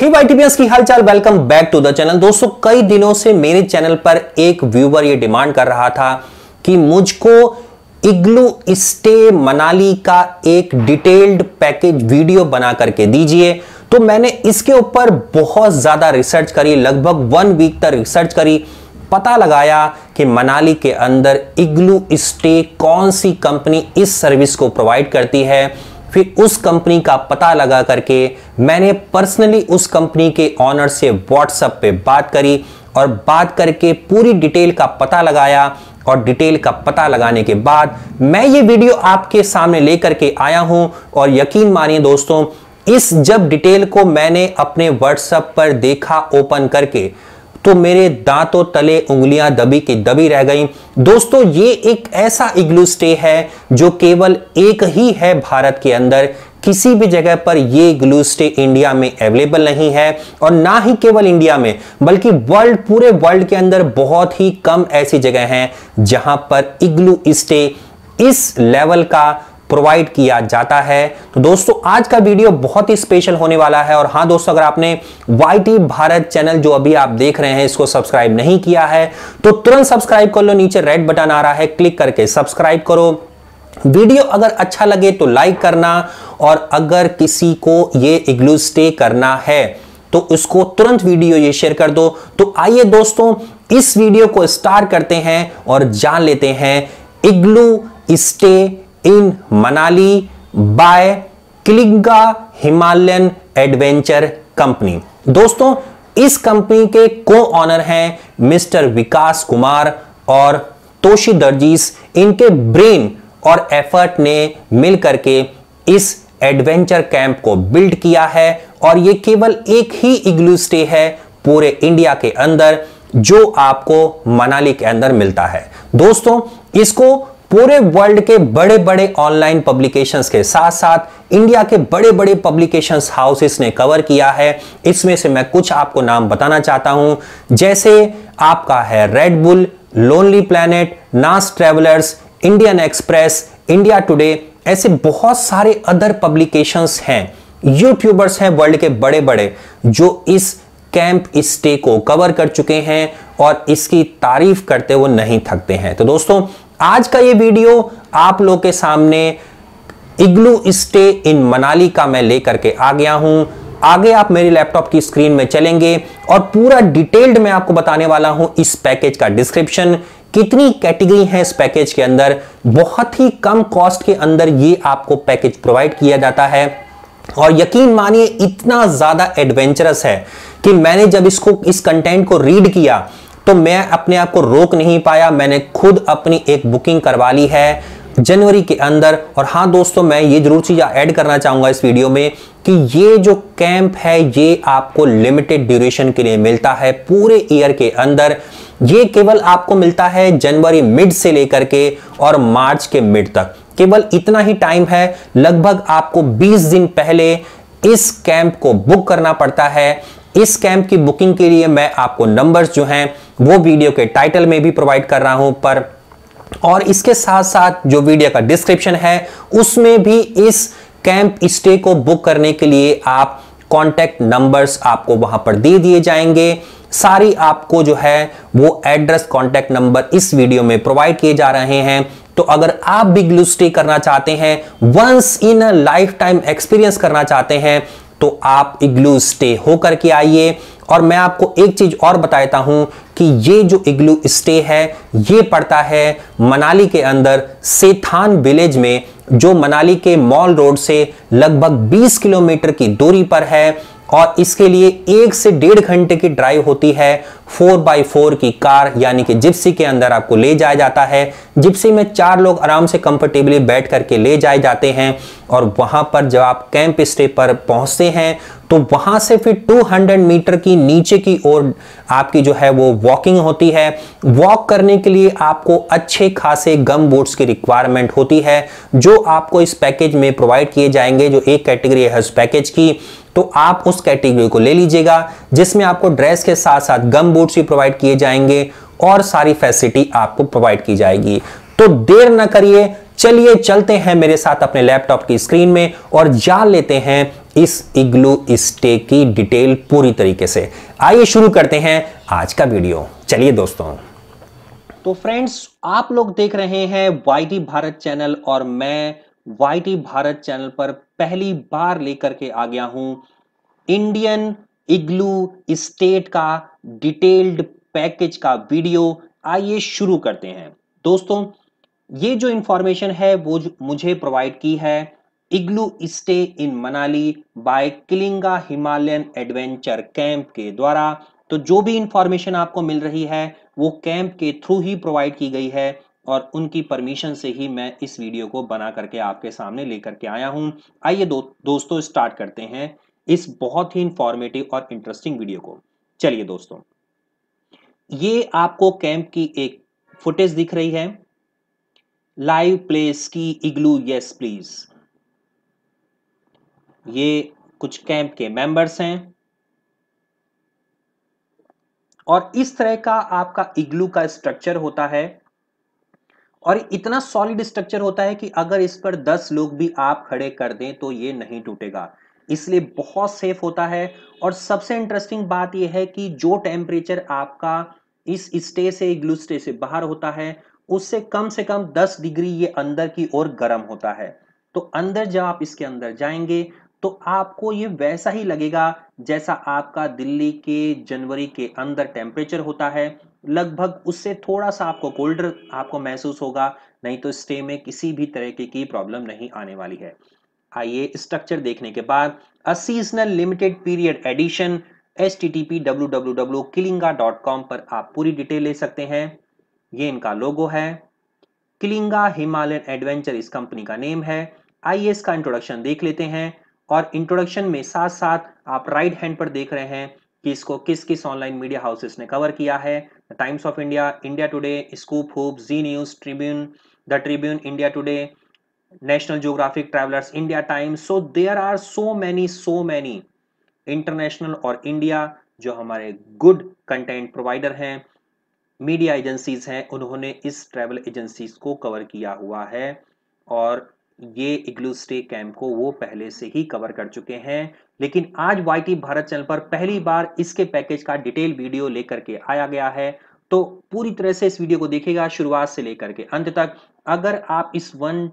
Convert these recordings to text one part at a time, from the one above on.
ही की हालचाल welcome back to the channel दोस्तों कई दिनों से मेरे चैनल पर एक व्यूवर ये डिमांड कर रहा था कि मुझको इग्लू स्टे मनाली का एक डिटेल्ड पैकेज वीडियो बना करके दीजिए तो मैंने इसके ऊपर बहुत ज़्यादा रिसर्च करी लगभग वन वीक तक रिसर्च करी पता लगाया कि मनाली के अंदर इग्लू स्टे कौन सी कंपनी इस सर्विस को प्रोवाइड करती है फिर उस कंपनी का पता लगा करके मैंने पर्सनली उस कंपनी के ऑनर से व्हाट्सएप पे बात करी और बात करके पूरी डिटेल का पता लगाया और डिटेल का पता लगाने के बाद मैं ये वीडियो आपके सामने लेकर के आया हूँ और यकीन मानिए दोस्तों इस जब डिटेल को मैंने अपने व्हाट्सएप पर देखा ओपन करके तो मेरे दांतों तले उंगलियां दबी की दबी रह गई दोस्तों ये एक ऐसा इग्लू स्टे है जो केवल एक ही है भारत के अंदर किसी भी जगह पर ये ग्लू स्टे इंडिया में अवेलेबल नहीं है और ना ही केवल इंडिया में बल्कि वर्ल्ड पूरे वर्ल्ड के अंदर बहुत ही कम ऐसी जगह हैं जहां पर इग्लू स्टे इस लेवल का प्रोवाइड किया जाता है तो दोस्तों आज का वीडियो बहुत ही स्पेशल होने वाला है और हाँ दोस्तों अगर आपने वाई भारत चैनल जो अभी आप देख रहे हैं इसको सब्सक्राइब नहीं किया है तो तुरंत सब्सक्राइब कर लो नीचे रेड बटन आ रहा है क्लिक करके सब्सक्राइब करो वीडियो अगर अच्छा लगे तो लाइक करना और अगर किसी को ये इग्लू स्टे करना है तो उसको तुरंत वीडियो ये शेयर कर दो तो आइए दोस्तों इस वीडियो को स्टार्ट करते हैं और जान लेते हैं igloo stay in Manali by क्लिंगा हिमालयन एडवेंचर कंपनी दोस्तों इस कंपनी के को ऑनर हैं मिस्टर विकास कुमार और तोशी दर्जीस इनके ब्रेन और एफर्ट ने मिलकर के इस एडवेंचर कैंप को बिल्ड किया है और ये केवल एक ही इग्लू स्टे है पूरे इंडिया के अंदर जो आपको मनाली के अंदर मिलता है दोस्तों इसको पूरे वर्ल्ड के बड़े बड़े ऑनलाइन पब्लिकेशंस के साथ साथ इंडिया के बड़े बड़े पब्लिकेशंस हाउसेस ने कवर किया है इसमें से मैं कुछ आपको नाम बताना चाहता हूं जैसे आपका है रेड बुल लोनली प्लैनेट नास travellers Indian Express India Today ऐसे बहुत सारे अदर पब्लिकेशंस हैं यूट्यूबर्स हैं वर्ल्ड के बड़े बड़े जो इस कैंप स्टे को कवर कर चुके हैं और इसकी तारीफ करते हुए नहीं थकते हैं तो दोस्तों आज का ये वीडियो आप लोग के सामने इग्लू स्टे इन मनाली का मैं लेकर के आ गया हूं आगे आप मेरी लैपटॉप की स्क्रीन में चलेंगे और पूरा डिटेल्ड मैं आपको बताने वाला हूं इस पैकेज का डिस्क्रिप्शन कितनी कैटेगरी है इस पैकेज के अंदर बहुत ही कम कॉस्ट के अंदर ये आपको पैकेज प्रोवाइड किया जाता है और यकीन मानिए इतना ज्यादा एडवेंचरस है कि मैंने जब इसको इस कंटेंट को रीड किया तो मैं अपने आप को रोक नहीं पाया मैंने खुद अपनी एक बुकिंग करवा ली है जनवरी के अंदर और हाँ दोस्तों मैं ये जरूर चीज़ ऐड करना चाहूंगा इस वीडियो में कि ये जो कैंप है ये आपको लिमिटेड ड्यूरेशन के लिए मिलता है पूरे ईयर के अंदर ये केवल आपको मिलता है जनवरी मिड से लेकर के और मार्च के मिड तक केवल इतना ही टाइम है लगभग आपको 20 दिन पहले इस कैंप को बुक करना पड़ता है इस कैंप की बुकिंग के लिए मैं आपको नंबर्स जो हैं वो वीडियो के टाइटल में भी प्रोवाइड कर रहा हूं पर और इसके साथ साथ जो वीडियो का डिस्क्रिप्शन है उसमें भी इस कैंप स्टे को बुक करने के लिए आप कॉन्टैक्ट नंबर्स आपको वहां पर दे दिए जाएंगे सारी आपको जो है वो एड्रेस कॉन्टैक्ट नंबर इस वीडियो में प्रोवाइड किए जा रहे हैं तो अगर आप भी ग्लू स्टे करना चाहते हैं once in lifetime experience करना चाहते हैं तो आप इग्लू स्टे होकर के आइए और मैं आपको एक चीज़ और बताता हूं हूँ कि ये जो इग्लू स्टे है ये पड़ता है मनाली के अंदर सेथान विलेज में जो मनाली के मॉल रोड से लगभग 20 किलोमीटर की दूरी पर है और इसके लिए एक से डेढ़ घंटे की ड्राइव होती है फोर बाई फोर की कार यानी कि जिप्सी के अंदर आपको ले जाया जाता है जिप्सी में चार लोग आराम से कंफर्टेबली बैठ करके ले जाए जाते हैं और वहां पर जब आप कैंप स्टे पर पहुंचते हैं तो वहां से फिर 200 मीटर की नीचे की ओर आपकी जो है वो वॉकिंग होती है वॉक करने के लिए आपको अच्छे खासे गम बोर्ड्स की रिक्वायरमेंट होती है जो आपको इस पैकेज में प्रोवाइड किए जाएंगे जो एक कैटेगरी है उस पैकेज की तो आप उस कैटेगरी को ले लीजिएगा जिसमें आपको ड्रेस के साथ साथ गम बोर्ड्स भी प्रोवाइड किए जाएंगे और सारी फैसिलिटी आपको प्रोवाइड की जाएगी तो देर ना करिए चलिए चलते हैं मेरे साथ अपने लैपटॉप की स्क्रीन में और जान लेते हैं इस इग्लू स्टे की डिटेल पूरी तरीके से आइए शुरू करते हैं आज का वीडियो चलिए दोस्तों तो फ्रेंड्स आप लोग देख रहे हैं वाई भारत चैनल और मैं वाई भारत चैनल पर पहली बार लेकर के आ गया हूं इंडियन इग्लू स्टेट का डिटेल्ड पैकेज का वीडियो आइए शुरू करते हैं दोस्तों ये जो इंफॉर्मेशन है वो मुझे प्रोवाइड की है igloo stay in Manali by Kilinga Himalayan adventure camp के द्वारा तो जो भी इंफॉर्मेशन आपको मिल रही है वो कैंप के थ्रू ही प्रोवाइड की गई है और उनकी परमिशन से ही मैं इस वीडियो को बना करके आपके सामने लेकर के आया हूं आइए दो, दोस्तों स्टार्ट करते हैं इस बहुत ही इंफॉर्मेटिव और इंटरेस्टिंग वीडियो को चलिए दोस्तों ये आपको कैंप की एक फुटेज दिख रही है लाइव प्लेस की इग्लू यस प्लीज ये कुछ कैंप के मेंबर्स हैं और इस तरह का आपका इग्लू का स्ट्रक्चर होता है और इतना सॉलिड स्ट्रक्चर होता है कि अगर इस पर 10 लोग भी आप खड़े कर दें तो ये नहीं टूटेगा इसलिए बहुत सेफ होता है और सबसे इंटरेस्टिंग बात यह है कि जो टेम्परेचर आपका इस स्टे से ग्लू स्टे से बाहर होता है उससे कम से कम 10 डिग्री ये अंदर की ओर गर्म होता है तो अंदर जब आप इसके अंदर जाएंगे तो आपको ये वैसा ही लगेगा जैसा आपका दिल्ली के जनवरी के अंदर टेम्परेचर होता है लगभग उससे थोड़ा सा आपको कोल्ड आपको महसूस होगा नहीं तो स्टे में किसी भी तरीके की प्रॉब्लम नहीं आने वाली है आइए स्ट्रक्चर देखने के बाद a seasonal limited period edition S T T P W W W Kilinga dot com पर आप पूरी डिटेल ले सकते हैं ये इनका लोगो है किलिंगा हिमालयन एडवेंचर इस कंपनी का नेम है आइए इसका इंट्रोडक्शन देख लेते हैं और इंट्रोडक्शन में साथ साथ आप राइट हैंड पर देख रहे हैं कि इसको किस किस ऑनलाइन मीडिया हाउसेस ने कवर किया है Times of India India Today ScoopWhoop Zee News Tribune the Tribune India Today National Geographic Travellers India Times so there are so many so many international और इंडिया जो हमारे good content provider हैं media agencies हैं उन्होंने इस travel agencies को cover किया हुआ है और ये इग्लू स्टे कैंप को वो पहले से ही कवर कर चुके हैं लेकिन आज वाई भारत चैनल पर पहली बार इसके पैकेज का डिटेल वीडियो लेकर के आया गया है तो पूरी तरह से इस वीडियो को देखेगा शुरुआत से लेकर के अंत तक अगर आप इस one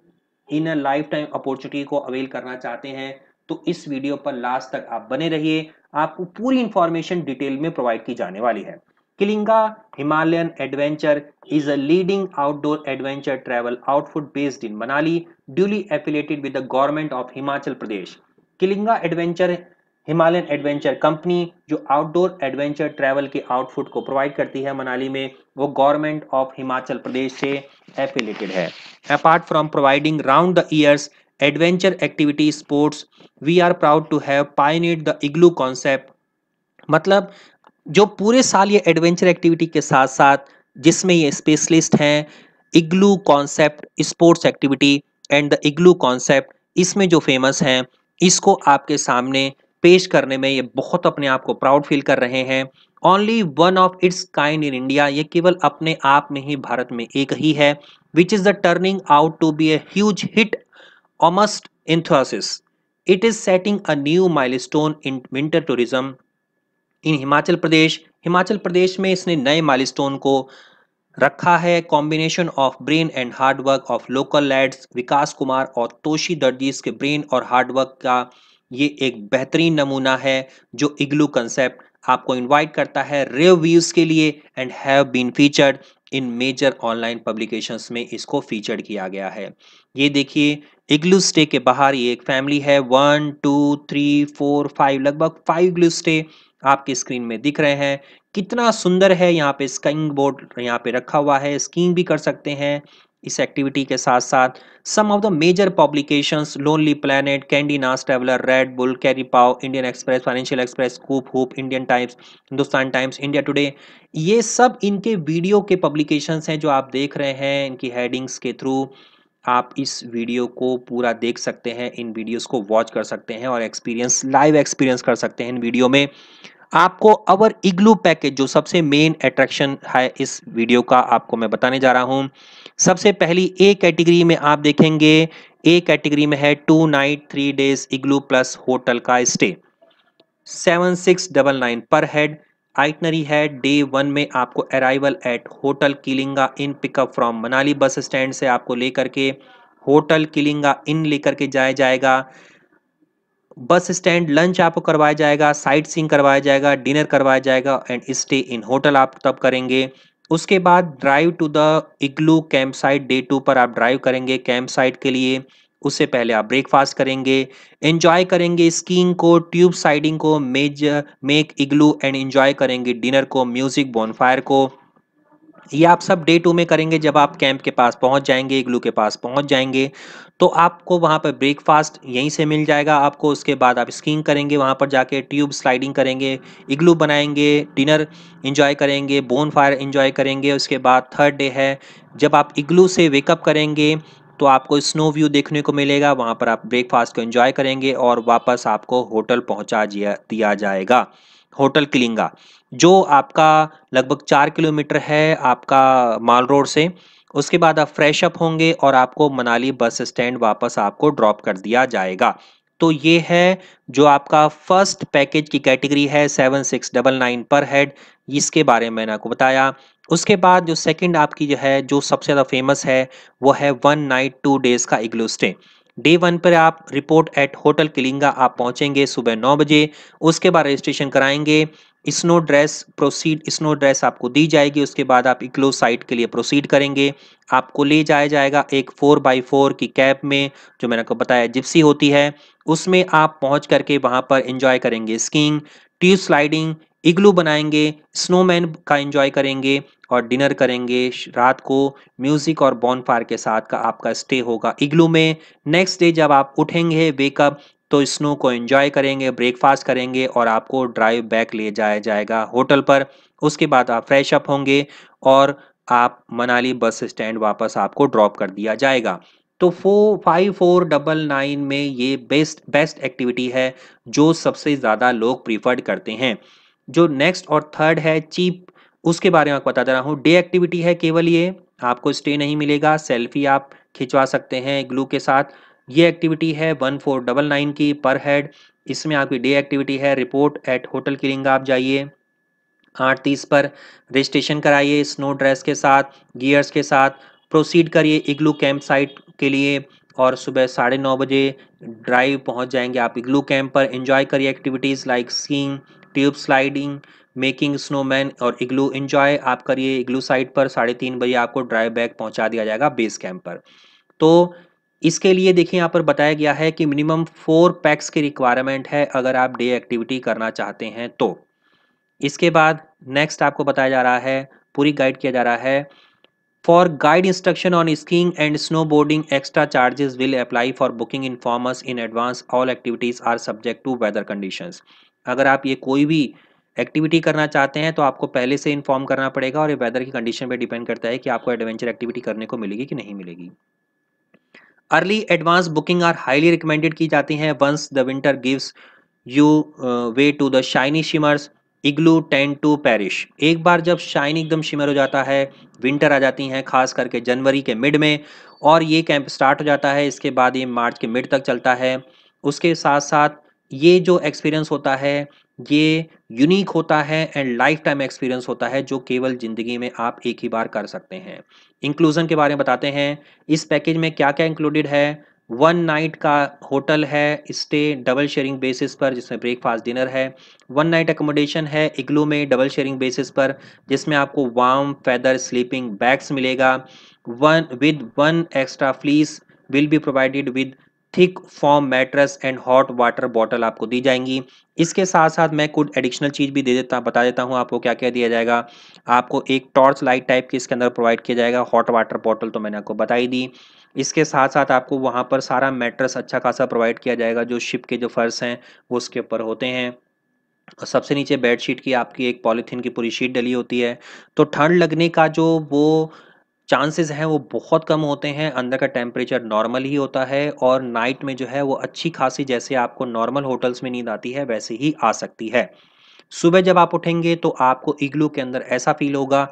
in lifetime opportunity को अवेल करना चाहते हैं तो इस वीडियो पर लास्ट तक आप बने रहिए आपको पूरी इंफॉर्मेशन डिटेल में प्रोवाइड की जाने वाली है Kilinga Himalayan Adventure is a leading outdoor adventure travel outfit based in Manali, duly affiliated with the government of Himachal Pradesh. Kilinga Adventure Himalayan adventure company जो आउटडोर एडवेंचर ट्रैवल के outfit को provide करती है मनाली में वो government of Himachal प्रदेश से affiliated है apart from providing round the years adventure activity sports we are proud to have pioneered the igloo concept मतलब जो पूरे साल ये एडवेंचर एक्टिविटी के साथ साथ जिसमें ये स्पेशलिस्ट हैं igloo concept sports activity and the igloo concept इसमें जो फेमस हैं इसको आपके सामने पेश करने में ये बहुत अपने आप को प्राउड फील कर रहे हैं only one of its kind in India ये केवल अपने आप में ही भारत में एक ही है which is the turning out to be a huge hit amongst enthusiasts it is setting a new milestone in winter tourism in Himachal Pradesh Himachal Pradesh में इसने नए माइलस्टोन को रखा है combination of brain and hard work of local lads Vikas Kumar और तोशी दर्जीज के brain और hard work का ये एक बेहतरीन नमूना है जो इग्लू कंसेप्ट आपको इनवाइट करता है रेव व्यूज के लिए and have been featured in major online publications में इसको फीचर्ड किया गया है ये देखिए इग्लू स्टे के बाहर ये एक फैमिली है one two three four five लगभग फाइव इग्लू स्टे आपकी स्क्रीन में दिख रहे हैं कितना सुंदर है यहाँ पे स्कीइंग बोर्ड यहाँ पे रखा हुआ है स्कीइंग भी कर सकते हैं इस एक्टिविटी के साथ साथ some of the major publications Lonely Planet Condé Nast Traveller Red Bull कैरी पाओ Indian Express Financial Express ScoopWhoop Indian Times Hindustan Times India Today ये सब इनके वीडियो के पब्लिकेशंस हैं जो आप देख रहे हैं इनकी हेडिंग्स के थ्रू आप इस वीडियो को पूरा देख सकते हैं इन वीडियोस को वॉच कर सकते हैं और एक्सपीरियंस लाइव एक्सपीरियंस कर सकते हैं इन वीडियो में आपको अवर इग्लू पैकेज जो सबसे मेन अट्रैक्शन है इस वीडियो का आपको मैं बताने जा रहा हूँ सबसे पहली ए कैटेगरी में आप देखेंगे ए कैटेगरी में है two night three days igloo plus hotel का stay seven six double nine per head itinerary है डे वन में आपको arrival at hotel किलिंगा Inn pickup from Manali bus stand से आपको लेकर के होटल किलिंगा इन लेकर के जाया जाएगा बस स्टैंड लंच आपको करवाया जाएगा साइट सीइंग करवाया जाएगा डिनर करवाया जाएगा एंड स्टे इन होटल आप तब करेंगे उसके बाद drive to the igloo camp site day two पर आप ड्राइव करेंगे कैंप साइट के लिए उससे पहले आप ब्रेकफास्ट करेंगे एंजॉय करेंगे स्कीइंग को ट्यूब साइडिंग को मेज मेक इग्लू एंड एंजॉय करेंगे डिनर को म्यूजिक बॉनफायर को ये आप सब डे टू में करेंगे जब आप कैंप के पास पहुंच जाएंगे इग्लू के पास पहुंच जाएंगे तो आपको वहाँ पर ब्रेकफास्ट यहीं से मिल जाएगा आपको उसके बाद आप स्कीइंग करेंगे वहाँ पर जाके ट्यूब स्लाइडिंग करेंगे इग्लू बनाएंगे डिनर इन्जॉय करेंगे बोन फायर इन्जॉय करेंगे उसके बाद थर्ड डे है जब आप इग्लू से वेकअप करेंगे तो आपको स्नो व्यू देखने को मिलेगा वहाँ पर आप ब्रेकफास्ट को इंजॉय करेंगे और वापस आपको होटल पहुँचा दिया जाएगा होटल किलिंगा जो आपका लगभग चार किलोमीटर है आपका माल रोड से उसके बाद आप फ्रेश अप होंगे और आपको मनाली बस स्टैंड वापस आपको ड्रॉप कर दिया जाएगा तो ये है जो आपका फर्स्ट पैकेज की कैटेगरी है seven six double nine per head इसके बारे में मैंने आपको बताया उसके बाद जो सेकंड आपकी जो है जो सबसे ज़्यादा फेमस है वो है वन नाइट टू डेज़ का इग्लो स्टे डे वन पर आप रिपोर्ट एट होटल किलिंगा आप पहुंचेंगे सुबह नौ बजे उसके बाद रजिस्ट्रेशन कराएंगे snow dress proceed snow dress आपको दी जाएगी उसके बाद आप इक्लो साइट के लिए प्रोसीड करेंगे आपको ले जाया जाएगा एक फोर बाई फोर की कैब में जो मैंने आपको बताया जिप्सी होती है उसमें आप पहुंच करके वहां पर एंजॉय करेंगे स्कीइंग ट्यूब स्लाइडिंग इग्लू बनाएंगे स्नोमैन का एंजॉय करेंगे और डिनर करेंगे रात को म्यूज़िक और बॉन के साथ का आपका स्टे होगा इग्लू में नेक्स्ट डे जब आप उठेंगे वेकअप तो स्नो को एंजॉय करेंगे ब्रेकफास्ट करेंगे और आपको ड्राइव बैक ले जाया जाएगा होटल पर उसके बाद आप फ्रेश अप होंगे और आप मनाली बस स्टैंड वापस आपको ड्रॉप कर दिया जाएगा तो four five four double nine में ये बेस्ट बेस्ट एक्टिविटी है जो सबसे ज़्यादा लोग प्रीफर्ड करते हैं जो नेक्स्ट और थर्ड है चीप उसके बारे में आपको बता दे रहा हूँ डे एक्टिविटी है केवल ये आपको स्टे नहीं मिलेगा सेल्फी आप खिंचवा सकते हैं ग्लू के साथ ये एक्टिविटी है वन फोर डबल नाइन की पर हेड इसमें आपकी डे एक्टिविटी है रिपोर्ट एट होटल किलिंग आप जाइए आठ तीस पर रजिस्ट्रेशन कराइए स्नो ड्रेस के साथ गियर्स के साथ प्रोसीड करिए इग्लू कैंप साइट के लिए और सुबह साढ़े नौ बजे ड्राइव पहुंच जाएंगे आप इग्लू कैंप पर एंजॉय करिए activities like skiing tube sliding making snowman और इग्लू एंजॉय आप करिए इग्लू साइट पर साढ़े तीन बजे आपको ड्राइव बैक पहुंचा दिया जाएगा बेस कैंप पर तो इसके लिए देखिए यहाँ पर बताया गया है कि मिनिमम फोर पैक्स की रिक्वायरमेंट है अगर आप डे एक्टिविटी करना चाहते हैं तो इसके बाद नेक्स्ट आपको बताया जा रहा है पूरी गाइड किया जा रहा है for guide instruction on skiing and snowboarding extra charges will apply for booking formers in advance all activities are subject to weather condition अगर आप ये कोई भी एक्टिविटी करना चाहते हैं तो आपको पहले से इन्फॉर्म करना पड़ेगा और ये वेदर की कंडीशन पर डिपेंड करता है कि आपको एडवेंचर एक्टिविटी करने को मिलेगी कि नहीं मिलेगी early advance booking are highly recommended की जाती हैं once the winter gives you way to the shiny shimmers igloo tend to perish एक बार जब शाइन एकदम शिमर हो जाता है विंटर आ जाती हैं खास करके जनवरी के मिड में और ये कैंप स्टार्ट हो जाता है इसके बाद ये मार्च के मिड तक चलता है उसके साथ साथ ये जो एक्सपीरियंस होता है ये यूनिक होता है एंड लाइफ टाइम एक्सपीरियंस होता है जो केवल ज़िंदगी में आप एक ही बार कर सकते हैं इंक्लूजन के बारे में बताते हैं इस पैकेज में क्या क्या इंक्लूडेड है वन नाइट का होटल है स्टे डबल शेयरिंग बेसिस पर जिसमें ब्रेकफास्ट डिनर है वन नाइट एकोमोडेशन है इग्लू में डबल शेयरिंग बेसिस पर जिसमें आपको वार्म फैदर स्लीपिंग बैग्स मिलेगा one with one extra fleece will be provided with thick foam mattress and hot water bottle आपको दी जाएंगी इसके साथ साथ मैं कुछ एडिशनल चीज़ भी दे देता बता देता हूँ आपको क्या क्या दिया जाएगा आपको एक टॉर्च लाइट टाइप के इसके अंदर प्रोवाइड किया जाएगा हॉट वाटर बॉटल तो मैंने आपको बताई दी इसके साथ साथ आपको वहाँ पर सारा मैट्रस अच्छा खासा प्रोवाइड किया जाएगा जो शिप के जो फर्श हैं वो उसके ऊपर होते हैं और सबसे नीचे बेडशीट की आपकी एक पॉलीथीन की पूरी शीट डली होती है तो ठंड लगने का जो वो चांसेस हैं वो बहुत कम होते हैं अंदर का टेम्परेचर नॉर्मल ही होता है और नाइट में जो है वो अच्छी खासी जैसे आपको नॉर्मल होटल्स में नींद आती है वैसे ही आ सकती है सुबह जब आप उठेंगे तो आपको इग्लू के अंदर ऐसा फील होगा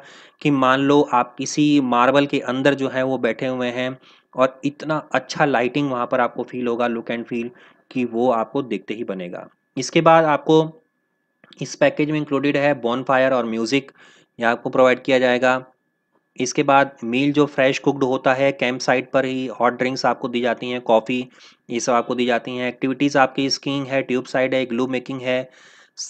कि मान लो आप किसी मार्बल के अंदर जो है वो बैठे हुए हैं और इतना अच्छा लाइटिंग वहाँ पर आपको फील होगा लुक एंड फील कि वो आपको देखते ही बनेगा इसके बाद आपको इस पैकेज में इंक्लूडेड है बॉन फायर और म्यूज़िक यह आपको प्रोवाइड किया जाएगा इसके बाद मील जो फ्रेश कुकड होता है कैंप साइट पर ही हॉट ड्रिंक्स आपको दी जाती हैं कॉफ़ी ये सब आपको दी जाती हैं एक्टिविटीज़ आपकी स्कीइंग है ट्यूब साइड है ग्लू मेकिंग है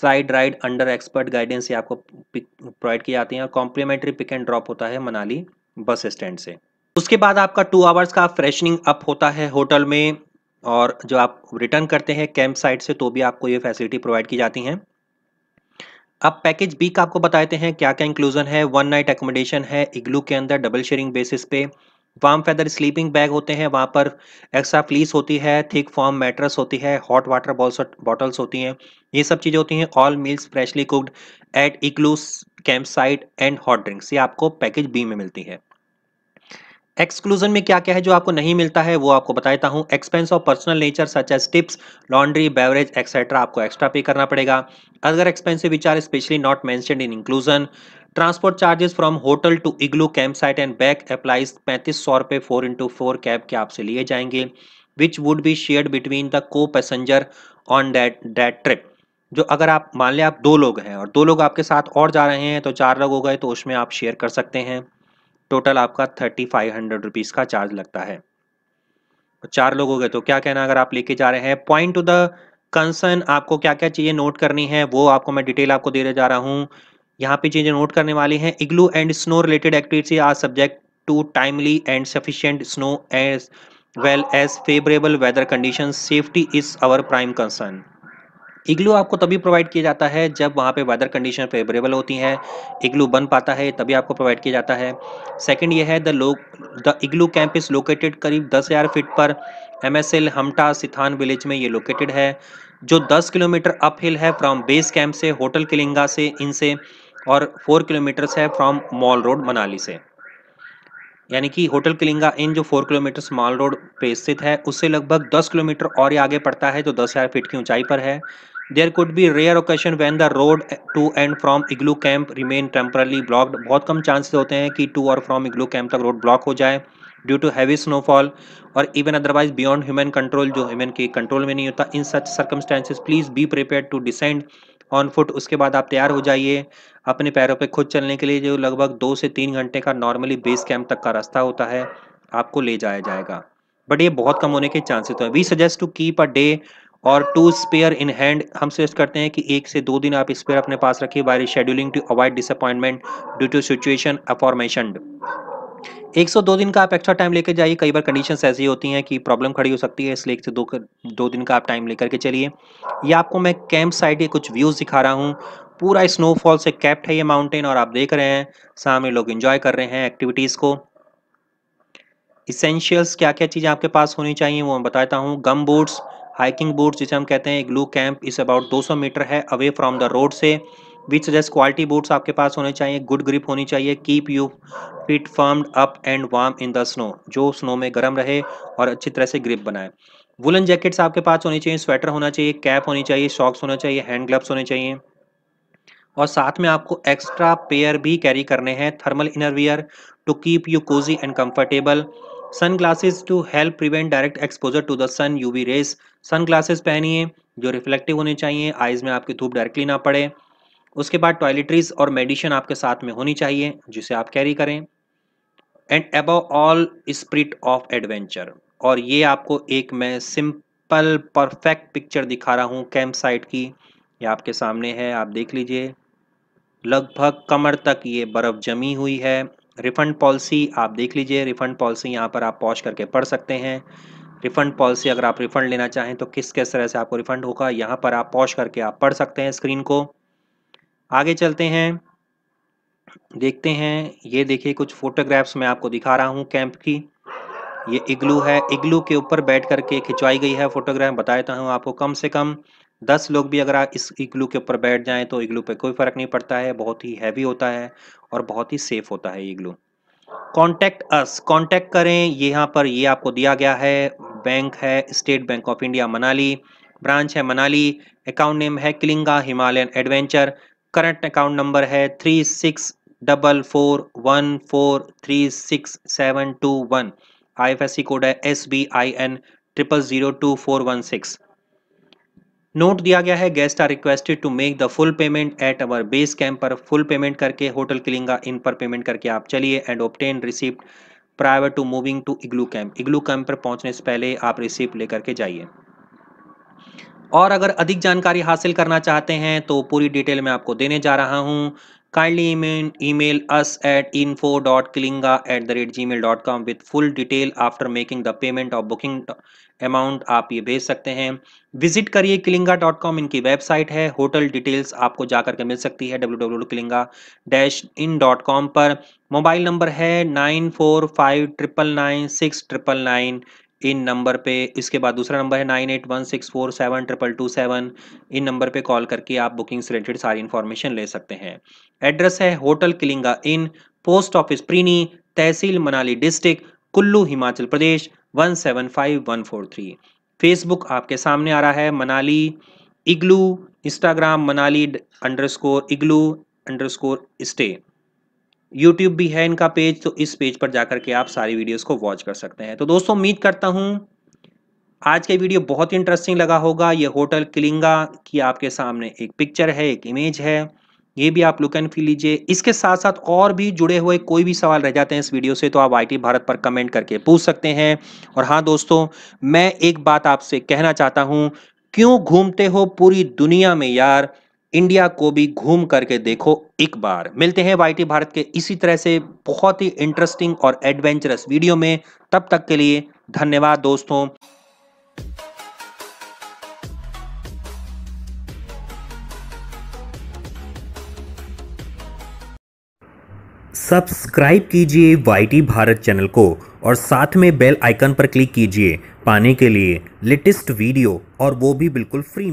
slide ride under expert guidance ये आपको प्रोवाइड की जाती है और कॉम्प्लीमेंट्री पिक एंड ड्रॉप होता है मनाली बस स्टैंड से उसके बाद आपका टू आवर्स का फ्रेशनिंग अप होता है होटल में और जो आप रिटर्न करते हैं कैंप साइट से तो भी आपको ये फैसिलिटी प्रोवाइड की जाती हैं अब पैकेज बी का आपको बताते हैं क्या क्या इंक्लूजन है वन नाइट एकोमोडेशन है इग्लू के अंदर डबल शेयरिंग बेसिस पे वार्म फेदर स्लीपिंग बैग होते हैं वहाँ पर एक्स्ट्रा फ्लीस होती है थिक फॉर्म मैट्रस होती है हॉट वाटर बॉटल्स होती हैं ये सब चीज़ें होती हैं all meals freshly cooked at igloo camp site and hot drinks ये आपको पैकेज बी में मिलती है एक्सक्लूजन में क्या क्या है जो आपको नहीं मिलता है वो आपको बताता हूँ expense of personal nature such as tips laundry beverage etcetera आपको एक्स्ट्रा पे करना पड़ेगा other expensive which are specially not mention in inclusion transport charges from hotel to igloo camp site and back applies पैंतीस सौ रुपये four into four cab के आपसे लिए जाएंगे which would be share between the co passenger on that that trip जो अगर आप मान लें आप दो लोग हैं और दो लोग आपके साथ और जा रहे हैं तो चार लोग हो गए तो उसमें आप शेयर कर सकते हैं टोटल आपका थर्टी फाइव हंड्रेड रुपीज़ का चार्ज लगता है तो चार लोग हो गए तो क्या कहना अगर आप लेके जा रहे हैं पॉइंट टू द कंसर्न आपको क्या क्या चीज़ें नोट करनी है वो आपको मैं डिटेल आपको दे जा रहा हूँ यहाँ पे चीज़ें नोट करने वाली हैं igloo and snow related activity are subject to timely and sufficient snow as well as favourable weather condition safety is our prime concern igloo आपको तभी प्रोवाइड किया जाता है जब वहाँ पे वेदर कंडीशन फेवरेबल होती हैं इग्लू बन पाता है तभी आपको प्रोवाइड किया जाता है सेकंड ये है द लोक the igloo camp is located करीब दस हज़ार फीट पर M S L Hamta Sethan village में ये लोकेटेड है जो दस किलोमीटर अप हिल है फ्रॉम बेस कैंप से होटल किलिंगा से इनसे और फोर किलोमीटर्स है फ्रॉम मॉल रोड मनाली से यानी कि होटल किलिंगा इन जो फोर किलोमीटर मॉल रोड पे स्थित है उससे लगभग दस किलोमीटर और आगे पड़ता है जो दस हज़ार फीट की ऊंचाई पर है there could be rare occasion when the road to and from igloo camp remain temporarily blocked बहुत कम चांसेस होते हैं कि टू और फ्रॉम इग्लू कैंप तक रोड ब्लॉक हो जाए ड्यू टू हैवी स्नोफॉल और even otherwise beyond human control जो ह्यूमन के कंट्रोल में नहीं होता in such circumstances please be prepare to descend on foot उसके बाद आप तैयार हो जाइए अपने पैरों पर खुद चलने के लिए जो लगभग दो से तीन घंटे का नॉर्मली बेस कैंप तक का रास्ता होता है आपको ले जाया जाएगा बट ये बहुत कम होने के चांसेस तो हैं we suggest to keep a day और टू स्पेयर इन हैंड हम सजेस्ट करते हैं कि एक से दो दिन आप स्पेयर अपने पास रखिए by scheduling to avoid disappointment due to situation aforementioned 102 दिन का आप एक्स्ट्रा टाइम लेकर जाइए कई बार कंडीशन ऐसी होती हैं कि प्रॉब्लम खड़ी हो सकती है इसलिए एक से दो दो दिन का आप टाइम लेकर के चलिए या आपको मैं कैंप साइड के कुछ व्यूज़ दिखा रहा हूँ पूरा स्नोफॉल से कैप्ट है ये माउंटेन और आप देख रहे हैं सामने लोग इन्जॉय कर रहे हैं एक्टिविटीज़ को इसेंशियल्स क्या क्या चीज़ें आपके पास होनी चाहिए वो मैं बताता हूँ गम बूट्स हाइकिंग बूट्स जिसे हम कहते हैं igloo camp is about 200 metre है अवे फ्रॉम द रोड से विच सजेस्ट क्वालिटी बूट्स आपके पास होने चाहिए गुड ग्रिप होनी चाहिए keep you feet firm up and warm in the snow जो स्नो में गर्म रहे और अच्छी तरह से ग्रिप बनाए वुलन जैकेट्स आपके पास होनी चाहिए स्वेटर होना चाहिए कैप होनी चाहिए शॉक्स होना चाहिए हैंड ग्लव्स होने चाहिए और साथ में आपको एक्स्ट्रा पेयर भी कैरी करने हैं thermal innerwear to keep you cosy and comfortable sunglasses to help prevent direct exposure to the sun UV rays sunglasses पहनिए जो रिफ्लेक्टिव होने चाहिए आइज में आपकी धूप डायरेक्टली ना पड़े उसके बाद टॉयलेटरीज और मेडिसिन आपके साथ में होनी चाहिए जिसे आप कैरी करें and above all spirit of adventure और ये आपको एक मैं सिंपल परफेक्ट पिक्चर दिखा रहा हूँ कैंप साइट की ये आपके सामने है आप देख लीजिए लगभग कमर तक ये बर्फ़ जमी हुई है रिफंड पॉलिसी आप देख लीजिए रिफंड पॉलिसी यहाँ पर आप पॉज करके पढ़ सकते हैं रिफंड पॉलिसी अगर आप रिफंड लेना चाहें तो किस किस तरह से आपको रिफंड होगा यहाँ पर आप पॉज करके आप पढ़ सकते हैं स्क्रीन को आगे चलते हैं देखते हैं ये देखिए कुछ फोटोग्राफ्स मैं आपको दिखा रहा हूँ कैंप की ये इग्लू है इग्लू के ऊपर बैठ करके खिंचवाई गई है फोटोग्राफ बताया था हूँ आपको कम से कम दस लोग भी अगर इस इग्लू के ऊपर बैठ जाएं तो इग्लू पे कोई फ़र्क नहीं पड़ता है बहुत ही हैवी होता है और बहुत ही सेफ होता है इग्लू कॉन्टैक्ट अस कॉन्टैक्ट करें ये यहाँ पर ये आपको दिया गया है बैंक है State Bank of India Manali branch है मनाली अकाउंट नेम है Kilinga Himalayan adventure current account number है three six double four one four three six seven two one I code है S B I N triple zero two four one six note दिया गया है guest are requested to make the full payment at our base camp पर full payment करके hotel किलिंगा Inn पर payment करके आप चलिए and obtain receipt prior to moving to igloo camp igloo camp पर पहुंचने से पहले आप रिसिप्ट लेकर के जाइए और अगर अधिक जानकारी हासिल करना चाहते हैं तो पूरी डिटेल मैं आपको देने जा रहा हूँ Kindly email, email us at rate at the rate gmail.com with full detail after making the payment or booking amount आप ये भेज सकते हैं विजिट करिए क्लिंगा डॉट कॉम इनकी वेबसाइट है होटल डिटेल्स आपको जाकर के मिल सकती है W W Kilinga dash in dot com पर मोबाइल नंबर है nine four five triple nine six triple nine इन नंबर पे इसके बाद दूसरा नंबर है nine eight one six four seven triple two seven इन नंबर पे कॉल करके आप बुकिंग से रिलेटेड सारी इन्फॉर्मेशन ले सकते हैं एड्रेस है hotel किलिंगा inn post office Prini तहसील Manali district Kullu Himachal Pradesh one seven five one four three Facebook आपके सामने आ रहा है Manali igloo Instagram Manali underscore igloo underscore stay YouTube भी है इनका पेज तो इस पेज पर जाकर के आप सारी वीडियोस को वॉच कर सकते हैं तो दोस्तों उम्मीद करता हूँ आज का वीडियो बहुत ही इंटरेस्टिंग लगा होगा ये होटल किलिंगा की आपके सामने एक पिक्चर है एक इमेज है ये भी आप लुक एंड फील लीजिए इसके साथ साथ और भी जुड़े हुए कोई भी सवाल रह जाते हैं इस वीडियो से तो आप आईटी भारत पर कमेंट करके पूछ सकते हैं और हाँ दोस्तों मैं एक बात आपसे कहना चाहता हूँ क्यों घूमते हो पूरी दुनिया में यार इंडिया को भी घूम करके देखो एक बार मिलते हैं वाई भारत के इसी तरह से बहुत ही इंटरेस्टिंग और एडवेंचरस वीडियो में तब तक के लिए धन्यवाद दोस्तों सब्सक्राइब कीजिए वाई भारत चैनल को और साथ में बेल आइकन पर क्लिक कीजिए पाने के लिए लेटेस्ट वीडियो और वो भी बिल्कुल फ्री